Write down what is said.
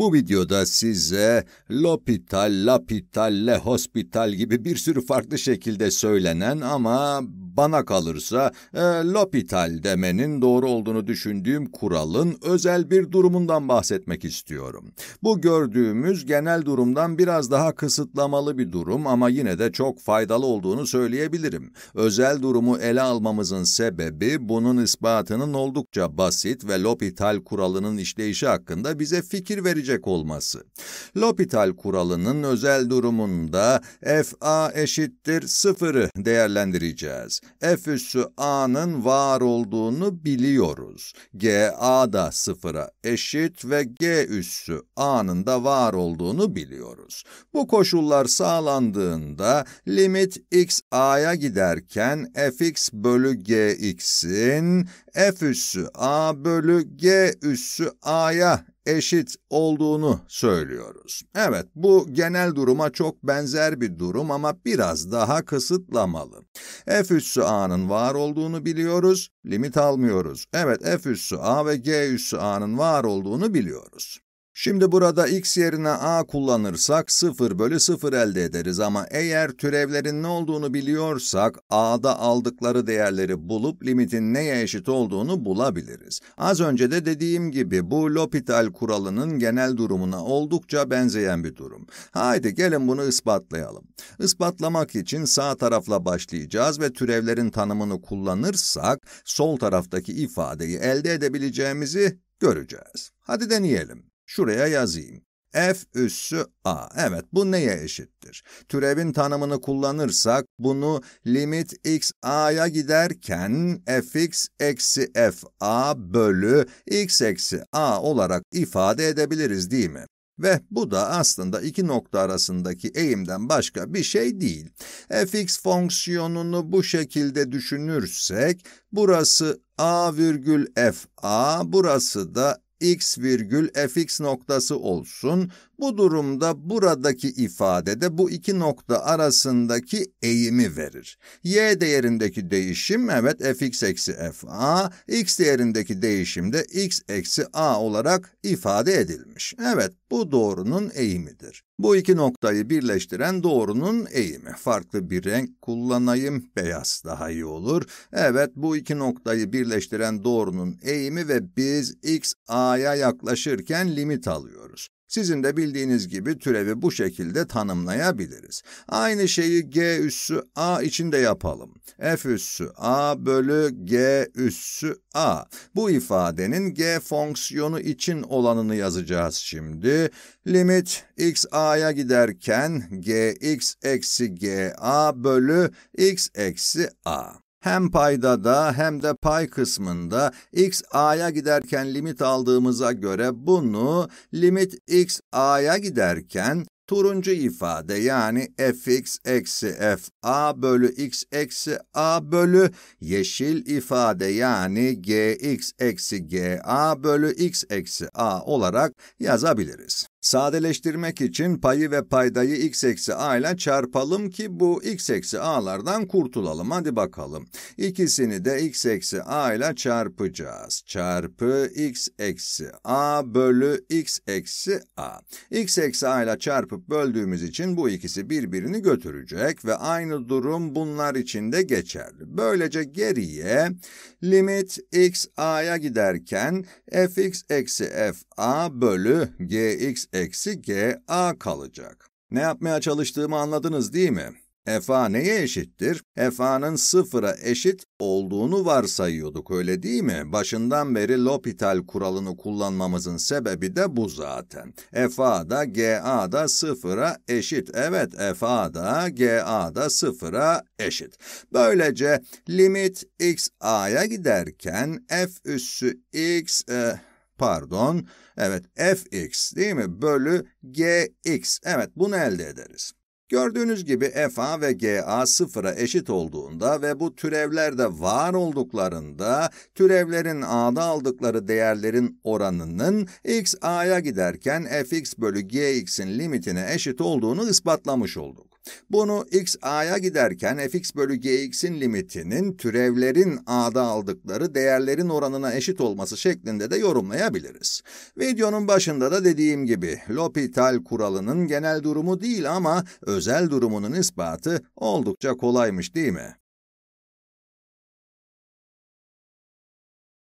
Bu videoda size L'Hôpital, L'Hôpital, Le Hospital gibi bir sürü farklı şekilde söylenen ama bana kalırsa e, lopital demenin doğru olduğunu düşündüğüm kuralın özel bir durumundan bahsetmek istiyorum. Bu gördüğümüz genel durumdan biraz daha kısıtlamalı bir durum ama yine de çok faydalı olduğunu söyleyebilirim. Özel durumu ele almamızın sebebi bunun ispatının oldukça basit ve L'Hôpital kuralının işleyişi hakkında bize fikir verici gelecek olması. L'Hopital kuralının özel durumunda FA eşittir sıfırı değerlendireceğiz. F üssü A'nın var olduğunu biliyoruz. GA da sıfıra eşit ve G üssü A'nın da var olduğunu biliyoruz. Bu koşullar sağlandığında limit x A'ya giderken fx bölü gx'in f üssü A bölü G üssü A'ya eşit olduğunu söylüyoruz. Evet, bu genel duruma çok benzer bir durum ama biraz daha kısıtlamalı. F üssü A'nın var olduğunu biliyoruz, limit almıyoruz. Evet, F üssü A ve G üssü A'nın var olduğunu biliyoruz. Şimdi burada x yerine a kullanırsak 0 bölü 0 elde ederiz ama eğer türevlerin ne olduğunu biliyorsak a'da aldıkları değerleri bulup limitin neye eşit olduğunu bulabiliriz. Az önce de dediğim gibi bu L'Hopital kuralının genel durumuna oldukça benzeyen bir durum. Haydi gelin bunu ispatlayalım. Ispatlamak için sağ tarafla başlayacağız ve türevlerin tanımını kullanırsak sol taraftaki ifadeyi elde edebileceğimizi göreceğiz. Hadi deneyelim. Şuraya yazayım. F üssü A. Evet, bu neye eşittir? Türevin tanımını kullanırsak bunu limit x a'ya giderken fx eksi f a bölü x eksi a olarak ifade edebiliriz değil mi? Ve bu da aslında iki nokta arasındaki eğimden başka bir şey değil. fx fonksiyonunu bu şekilde düşünürsek, burası a virgül f a, burası da x virgül fx noktası olsun bu durumda buradaki ifadede bu iki nokta arasındaki eğimi verir. Y değerindeki değişim evet fx eksi fa, x değerindeki değişim de x eksi a olarak ifade edilmiş. Evet bu doğrunun eğimidir. Bu iki noktayı birleştiren doğrunun eğimi. Farklı bir renk kullanayım, beyaz daha iyi olur. Evet, bu iki noktayı birleştiren doğrunun eğimi ve biz x a'ya yaklaşırken limit alıyoruz. Sizin de bildiğiniz gibi türevi bu şekilde tanımlayabiliriz. Aynı şeyi g üssü a için de yapalım. f üssü a bölü g üssü a. Bu ifadenin g fonksiyonu için olanını yazacağız şimdi. Limit x a'ya giderken g x eksi g a bölü x eksi a hem payda da hem de pay kısmında x a'ya giderken limit aldığımıza göre bunu limit x a'ya giderken turuncu ifade yani fx eksi f a bölü x eksi a bölü yeşil ifade yani gx eksi g a bölü x eksi a olarak yazabiliriz. Sadeleştirmek için payı ve paydayı x eksi a ile çarpalım ki bu x eksi a'lardan kurtulalım. Hadi bakalım. İkisini de x eksi a ile çarpacağız. Çarpı x eksi a bölü x eksi a. x eksi a ile çarpıp böldüğümüz için bu ikisi birbirini götürecek ve aynı durum bunlar için de geçerli. Böylece geriye limit x a'ya giderken fx eksi f a bölü gx eksi g a kalacak. Ne yapmaya çalıştığımı anladınız değil mi? F a neye eşittir? F a'nın sıfıra eşit olduğunu varsayıyorduk öyle değil mi? Başından beri L'Hopital kuralını kullanmamızın sebebi de bu zaten. F a da g a da sıfıra eşit. Evet f a da g a da sıfıra eşit. Böylece limit x a'ya giderken f üssü x... E, pardon evet fx değil mi bölü gx evet bunu elde ederiz. Gördüğünüz gibi fa ve ga sıfıra eşit olduğunda ve bu türevler de var olduklarında türevlerin a'da aldıkları değerlerin oranının x a'ya giderken fx bölü gx'in limitine eşit olduğunu ispatlamış olduk. Bunu x a'ya giderken fx bölü gx'in limitinin türevlerin a'da aldıkları değerlerin oranına eşit olması şeklinde de yorumlayabiliriz. Videonun başında da dediğim gibi L'Hopital kuralının genel durumu değil ama özel durumunun ispatı oldukça kolaymış değil mi?